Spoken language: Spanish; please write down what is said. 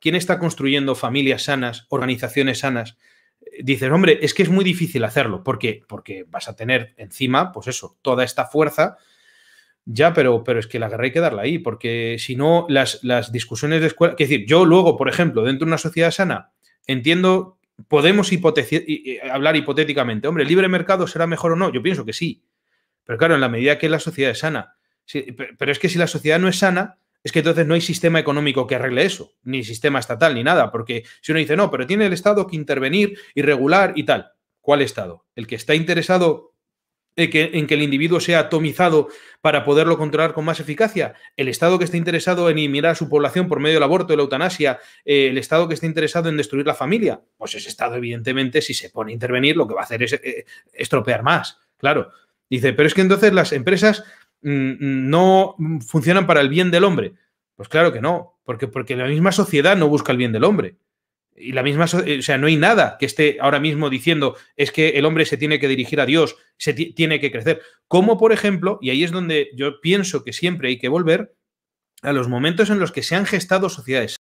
¿Quién está construyendo familias sanas, organizaciones sanas? Dices, hombre, es que es muy difícil hacerlo. ¿Por qué? Porque vas a tener encima, pues eso, toda esta fuerza. Ya, pero, pero es que la guerra hay que darla ahí, porque si no, las, las discusiones de escuela. Es decir, yo luego, por ejemplo, dentro de una sociedad sana, entiendo, podemos hablar hipotéticamente, hombre, ¿el libre mercado será mejor o no? Yo pienso que sí. Pero claro, en la medida que la sociedad es sana. pero es que si la sociedad no es sana, es que entonces no hay sistema económico que arregle eso, ni sistema estatal, ni nada, porque si uno dice, no, pero tiene el Estado que intervenir y regular y tal, ¿cuál Estado? ¿El que está interesado en que, el individuo sea atomizado para poderlo controlar con más eficacia? ¿El Estado que está interesado en eliminar a su población por medio del aborto, y la eutanasia? Eh, ¿El Estado que está interesado en destruir la familia? Pues ese Estado, evidentemente, si se pone a intervenir, lo que va a hacer es eh, estropear más, claro. Dice, pero es que entonces las empresas Mm, mm, no funcionan para el bien del hombre. Pues claro que no, porque, porque la misma sociedad no busca el bien del hombre. Y la misma, eh, o sea, no hay nada que esté ahora mismo diciendo es que el hombre se tiene que dirigir a Dios, se tiene que crecer. Como por ejemplo, y ahí es donde yo pienso que siempre hay que volver a los momentos en los que se han gestado sociedades